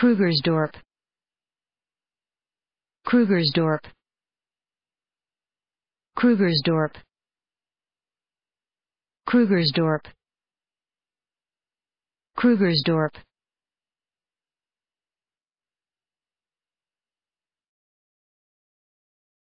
Krugersdorp Krugersdorp Krugersdorp Krugersdorp Krugersdorp